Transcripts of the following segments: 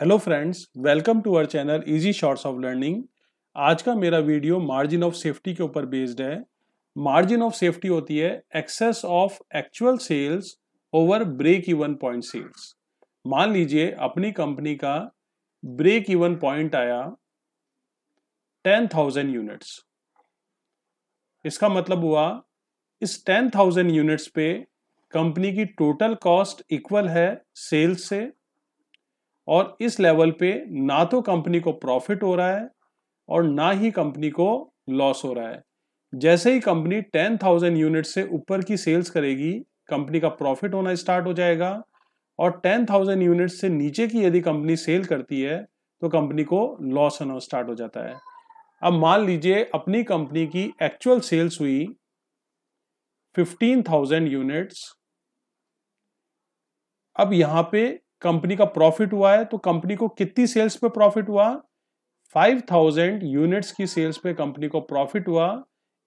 hello friends welcome to our channel easy shorts of learning आज का मेरा video margin of safety के ऊपर बेस्ड है मार्जिन ऑफ सेफ्टी होती है excess of actual sales over break even point sales मान लीजिए अपनी कंपनी का ब्रेक इवन पॉइंट आया टेन थाउजेंड यूनिट्स इसका मतलब हुआ इस टेन थाउजेंड यूनिट्स पे कंपनी की टोटल कॉस्ट इक्वल है सेल्स से और इस लेवल पे ना तो कंपनी को प्रॉफिट हो रहा है और ना ही कंपनी को लॉस हो रहा है जैसे ही कंपनी टेन थाउजेंड यूनिट से ऊपर की सेल्स करेगी कंपनी का प्रॉफिट होना स्टार्ट हो जाएगा और टेन थाउजेंड यूनिट से नीचे की यदि कंपनी सेल करती है तो कंपनी को लॉस होना स्टार्ट हो जाता है अब मान लीजिए अपनी कंपनी की एक्चुअल सेल्स हुई फिफ्टीन थाउजेंड यूनिट्स अब यहां पे कंपनी का प्रॉफिट हुआ है तो कंपनी को कितनी सेल्स पे प्रॉफिट हुआ 5000 यूनिट्स की सेल्स पे कंपनी को प्रॉफिट हुआ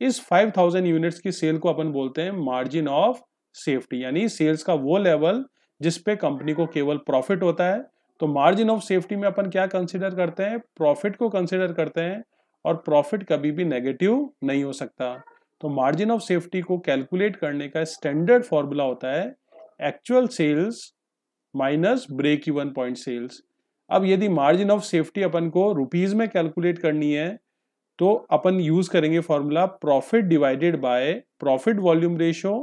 इस 5000 यूनिट्स की सेल को अपन बोलते हैं मार्जिन ऑफ सेफ्टी यानी सेल्स का वो लेवल जिसपे कंपनी को केवल प्रॉफिट होता है तो मार्जिन ऑफ सेफ्टी में अपन क्या कंसिडर करते हैं प्रॉफिट को कंसिडर करते हैं और प्रॉफिट कभी भी नेगेटिव नहीं हो सकता तो मार्जिन ऑफ सेफ्टी को कैलकुलेट करने का स्टैंडर्ड फॉर्मूला होता है actual sales minus break even point sales अब यदि मार्जिन ऑफ सेफ्टी अपन को रुपीज में कैलकुलेट करनी है तो अपन यूज करेंगे formula profit divided by profit volume ratio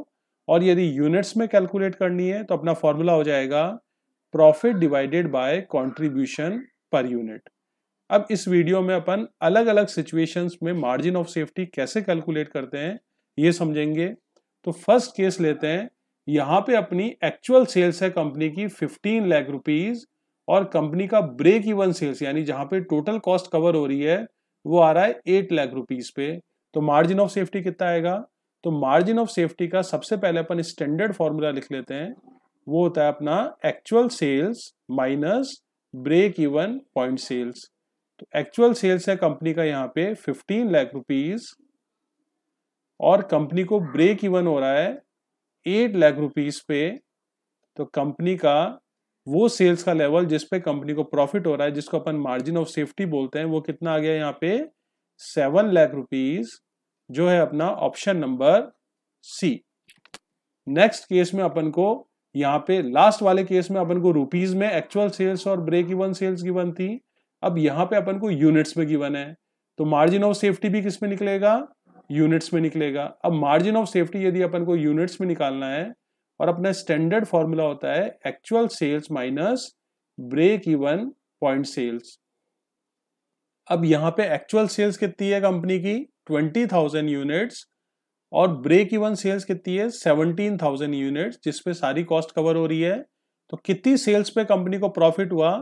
और यदि यूनिट्स में कैलकुलेट करनी है तो अपना फॉर्मूला हो जाएगा profit divided by contribution per unit अब इस वीडियो में अपन अलग अलग सिचुएशंस में मार्जिन ऑफ सेफ्टी कैसे कैलकुलेट करते हैं ये समझेंगे तो फर्स्ट केस लेते हैं यहाँ पे अपनी एक्चुअल सेल्स है कंपनी की 15 लाख रुपीज और कंपनी का ब्रेक इवन सेल्स यानी जहाँ पे टोटल कॉस्ट कवर हो रही है वो आ रहा है एट लाख रुपीज पे तो मार्जिन ऑफ सेफ्टी कितना आएगा तो मार्जिन ऑफ सेफ्टी का सबसे पहले अपन स्टैंडर्ड फॉर्मूला लिख लेते हैं वो होता है अपना actual sales minus break even point sales तो एक्चुअल सेल्स है कंपनी का यहाँ पे 15 लाख रुपीज और कंपनी को ब्रेक इवन हो रहा है एट लाख रुपीज पे तो कंपनी का वो सेल्स का लेवल जिस पे कंपनी को प्रॉफिट हो रहा है जिसको अपन मार्जिन ऑफ सेफ्टी बोलते हैं वो कितना आ गया यहाँ पे सेवन लाख रुपीज जो है अपना option number C next case में अपन को यहाँ पे लास्ट वाले केस में अपन को रुपीज में एक्चुअल सेल्स और ब्रेक इवन सेल्स गिवन थी अब यहाँ पे अपन को यूनिट्स में गिवन है तो मार्जिन ऑफ सेफ्टी भी किसमें निकलेगा यूनिट्स में निकलेगा अब मार्जिन ऑफ सेफ्टी यदि अपन को यूनिट्स में निकालना है और अपना स्टैंडर्ड फॉर्मूला होता है actual sales minus break even point sales अब यहाँ पे एक्चुअल सेल्स कितनी है कंपनी की ट्वेंटी थाउजेंड यूनिट्स और ब्रेक इवन सेल्स कितनी है सेवनटीन थाउजेंड यूनिट्स जिसपे सारी कॉस्ट कवर हो रही है तो कितनी सेल्स पे कंपनी को प्रॉफिट हुआ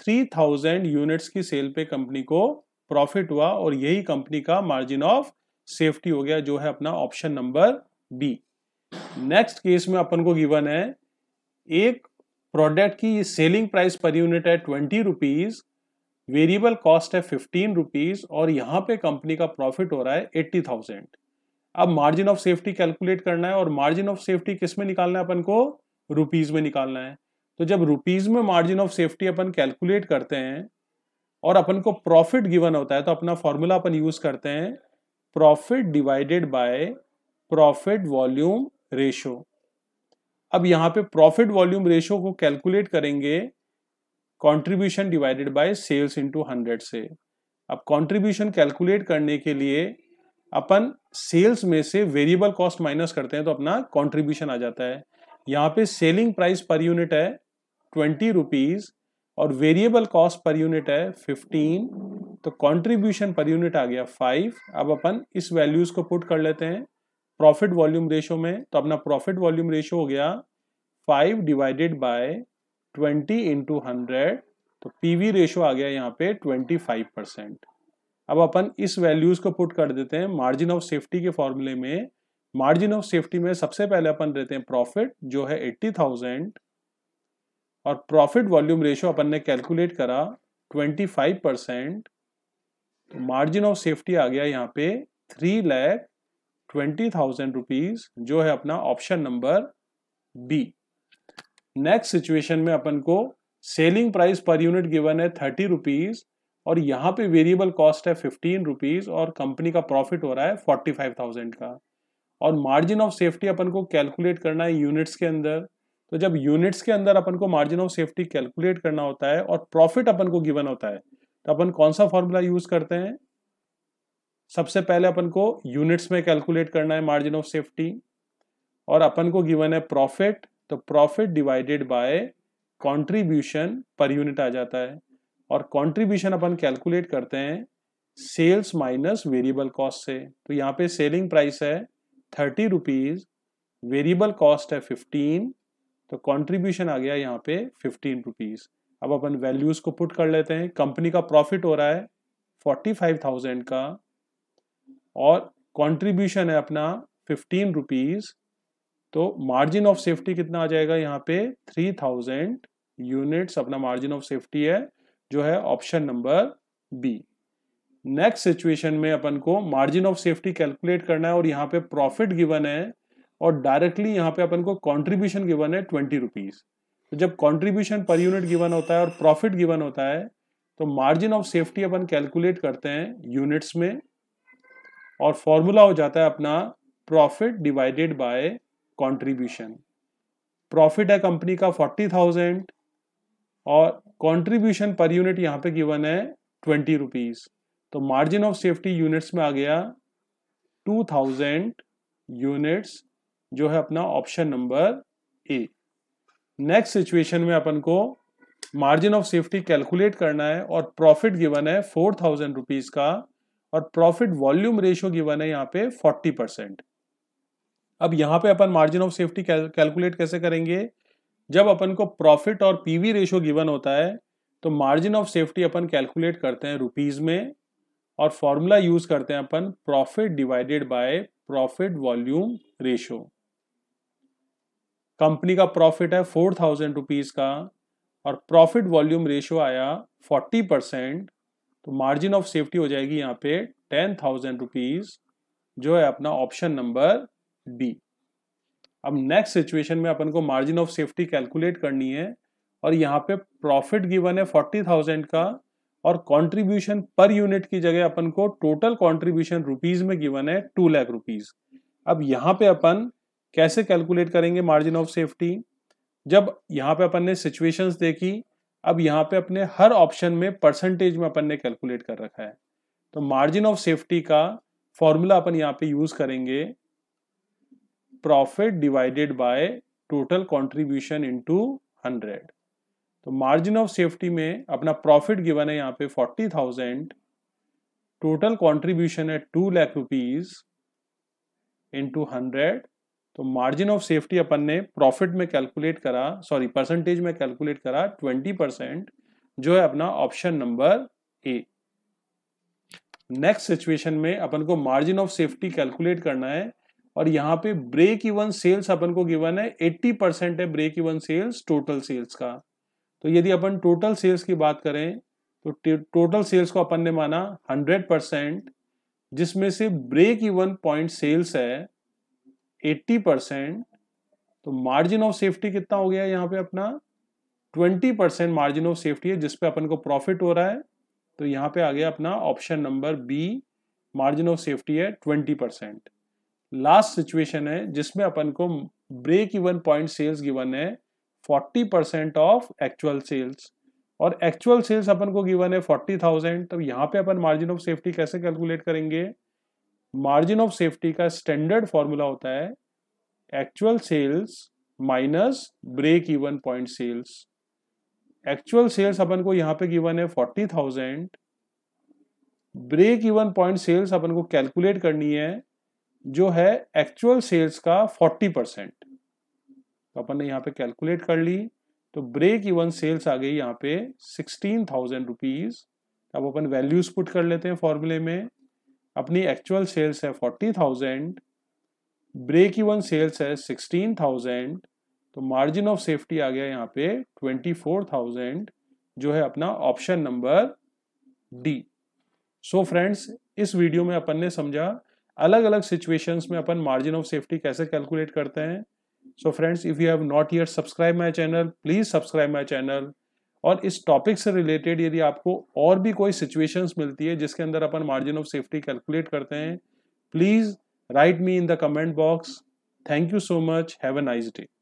थ्री थाउजेंड यूनिट्स की सेल पे कंपनी को प्रॉफिट हुआ और यही कंपनी का मार्जिन ऑफ सेफ्टी हो गया जो है अपना option number B next case में अपन को गिवन है एक प्रोडक्ट की सेलिंग प्राइस पर यूनिट है ट्वेंटी रुपीज वेरिएबल कॉस्ट है फिफ्टीन रुपीज और यहां पे कंपनी का प्रॉफिट हो रहा है एट्टी थाउजेंड अब मार्जिन ऑफ सेफ्टी कैलकुलेट करना है और मार्जिन ऑफ सेफ्टी किस में निकालना है अपन को रुपीज में निकालना है तो जब रुपीज में मार्जिन ऑफ सेफ्टी अपन कैलकुलेट करते हैं और अपन को प्रॉफिट गिवन होता है तो अपना फॉर्मूला अपन यूज करते हैं profit divided by profit volume ratio अब यहाँ पे प्रॉफिट वॉल्यूम रेशो को कैलकुलेट करेंगे contribution divided by sales into hundred से अब कंट्रीब्यूशन कैलकुलेट करने के लिए अपन सेल्स में से वेरिएबल कॉस्ट माइनस करते हैं तो अपना कंट्रीब्यूशन आ जाता है यहाँ पे सेलिंग प्राइस पर यूनिट है ट्वेंटी रुपीज़ और वेरिएबल कॉस्ट पर यूनिट है 15 तो कंट्रीब्यूशन पर यूनिट आ गया 5 अब अपन इस वैल्यूज को पुट कर लेते हैं प्रॉफिट वॉल्यूम रेशो में तो अपना प्रॉफिट वॉल्यूम रेशो हो गया 5 डिवाइडेड बाय 20 इंटू हंड्रेड तो पीवी रेशो आ गया यहाँ पे 25 परसेंट अब अपन इस वैल्यूज को पुट कर देते हैं मार्जिन ऑफ सेफ्टी के फॉर्मूले में मार्जिन ऑफ सेफ्टी में सबसे पहले अपन देते हैं प्रॉफिट जो है एट्टी थाउजेंड और प्रॉफिट वॉल्यूम रेशियो अपन ने कैलकुलेट करा 25 परसेंट तो मार्जिन ऑफ सेफ्टी आ गया यहाँ पे three lakh twenty thousand rupees जो है अपना option number B next situation में अपन को selling price per unit given है थर्टी रुपीज और यहाँ पे वेरिएबल कॉस्ट है फिफ्टीन रुपीज और कंपनी का प्रॉफिट हो रहा है फोर्टी फाइव थाउजेंड का और मार्जिन ऑफ सेफ्टी अपन को कैलकुलेट करना है यूनिट्स के अंदर तो जब यूनिट्स के अंदर अपन को मार्जिन ऑफ सेफ्टी कैलकुलेट करना होता है और प्रॉफिट अपन को गिवन होता है तो अपन कौन सा फॉर्मूला यूज करते हैं सबसे पहले अपन को यूनिट्स में कैलकुलेट करना है मार्जिन ऑफ सेफ्टी और अपन को गिवन है प्रॉफिट तो profit divided by contribution per unit आ जाता है और कंट्रीब्यूशन अपन कैलकुलेट करते हैं सेल्स माइनस वेरिएबल कॉस्ट से तो यहाँ पे सेलिंग प्राइस है थर्टी रुपीज वेरिएबल कॉस्ट है फिफ्टीन तो कंट्रीब्यूशन आ गया यहाँ पे फिफ्टीन रुपीज़ अब अपन वैल्यूज़ को पुट कर लेते हैं कंपनी का प्रॉफिट हो रहा है फोर्टी फाइव थाउजेंड का और कंट्रीब्यूशन है अपना फिफ्टीन रुपीज़ तो मार्जिन ऑफ सेफ्टी कितना आ जाएगा यहाँ पे थ्री थाउजेंड यूनिट्स अपना मार्जिन ऑफ सेफ्टी है जो है option number B next situation में अपन को मार्जिन ऑफ सेफ्टी कैलकुलेट करना है और यहाँ पे प्रॉफिट गिवन है और डायरेक्टली यहाँ पे अपन को कॉन्ट्रीब्यूशन गिवन है ट्वेंटी रुपीज तो जब कॉन्ट्रीब्यूशन पर यूनिट गिवन होता है और प्रॉफिट गिवन होता है तो मार्जिन ऑफ सेफ्टी अपन कैलकुलेट करते हैं यूनिट्स में और फॉर्मूला हो जाता है अपना profit divided by contribution profit है कंपनी का फोर्टी थाउजेंड और कंट्रीब्यूशन पर यूनिट यहाँ पे गिवन है ट्वेंटी रुपीज तो मार्जिन ऑफ सेफ्टी यूनिट्स में आ गया टू थाउजेंड यूनिट्स जो है अपना option number A next situation में अपन को मार्जिन ऑफ सेफ्टी कैलकुलेट करना है और प्रॉफिट गिवन है फोर थाउजेंड रुपीज का और प्रॉफिट वॉल्यूम रेशियो गिवन है यहाँ पे फोर्टी परसेंट अब यहाँ पे अपन मार्जिन ऑफ सेफ्टी कैलकुलेट कैसे करेंगे जब अपन को प्रॉफिट और पीवी रेशियो गिवन होता है तो मार्जिन ऑफ सेफ्टी अपन कैलकुलेट करते हैं रुपीज में और फॉर्मूला यूज करते हैं अपन profit divided by profit volume ratio company का प्रॉफिट है फोर थाउजेंड रुपीज का और प्रॉफिट वॉल्यूम रेशियो आया फोर्टी परसेंट तो मार्जिन ऑफ सेफ्टी हो जाएगी यहाँ पे टेन थाउजेंड रुपीज जो है अपना ऑप्शन नंबर डी अब नेक्स्ट सिचुएशन में अपन को मार्जिन ऑफ सेफ्टी कैलकुलेट करनी है और यहाँ पे प्रॉफिट गिवन है फोर्टी थाउजेंड का और कंट्रीब्यूशन पर यूनिट की जगह अपन को टोटल कंट्रीब्यूशन रुपीज में गिवन है टू लाख रुपीज अब यहाँ पे अपन कैसे कैलकुलेट करेंगे मार्जिन ऑफ सेफ्टी जब यहाँ पे अपन ने सिचुएशंस देखी अब यहाँ पे अपने हर ऑप्शन में परसेंटेज में अपन ने कैलकुलेट कर रखा है तो मार्जिन ऑफ सेफ्टी का फॉर्मूला अपन यहाँ पे यूज करेंगे profit divided by total contribution into 100 तो मार्जिन ऑफ सेफ्टी में अपना प्रॉफिट गिवन है यहाँ पे 40,000 टोटल कंट्रीब्यूशन है two lakh rupees into hundred तो मार्जिन ऑफ सेफ्टी अपन ने प्रॉफिट में कैलकुलेट करा सॉरी परसेंटेज में कैलकुलेट करा ट्वेंटी परसेंट जो है अपना option number A next situation में अपन को मार्जिन ऑफ सेफ्टी कैलकुलेट करना है और यहाँ पे ब्रेक इवन सेल्स अपन को गिवन है 80 परसेंट है break even sales total sales का तो यदि अपन टोटल सेल्स की बात करें तो टोटल सेल्स को अपन ने माना हंड्रेड परसेंट जिसमें से ब्रेक इवन पॉइंट सेल्स है एट्टी परसेंट तो मार्जिन ऑफ सेफ्टी कितना हो गया यहाँ पे अपना twenty percent margin of safety है जिसपे अपन को प्रॉफिट हो रहा है तो यहाँ पे आ गया अपना option number B margin of safety है ट्वेंटी परसेंट लास्ट सिचुएशन है जिसमें अपन को break even point sales given है forty percent of actual sales और एक्चुअल सेल्स अपन को गिवन है फोर्टी थाउजेंड तो यहाँ पे अपन मार्जिन ऑफ सेफ्टी कैसे कैलकुलेट करेंगे मार्जिन ऑफ सेफ्टी का स्टैंडर्ड फॉर्मूला होता है actual sales minus break even point sales actual sales अपन को यहां पे गिवन है forty thousand break even point sales अपन को कैलकुलेट करनी है जो है एक्चुअल सेल्स का फोर्टी परसेंट तो अपन ने यहां पे कैलकुलेट कर ली तो ब्रेक इवन सेल्स आ गई यहां पे सिक्सटीन थाउजेंड रुपीज अब अपन वैल्यूज पुट कर लेते हैं फॉर्मूले में अपनी एक्चुअल सेल्स है forty thousand break even sales है सिक्सटीन थाउजेंड तो मार्जिन ऑफ सेफ्टी आ गया यहाँ पे ट्वेंटी फोर थाउजेंड जो है अपना option number D so friends इस वीडियो में अपन ने समझा अलग अलग सिचुएशंस में अपन मार्जिन ऑफ सेफ्टी कैसे कैलकुलेट करते हैं so friends if you have not yet subscribe my channel please subscribe my channel और इस टॉपिक से रिलेटेड यदि आपको और भी कोई सिचुएशंस मिलती है जिसके अंदर अपन मार्जिन ऑफ सेफ्टी कैलकुलेट करते हैं please write me in the comment box thank you so much have a nice day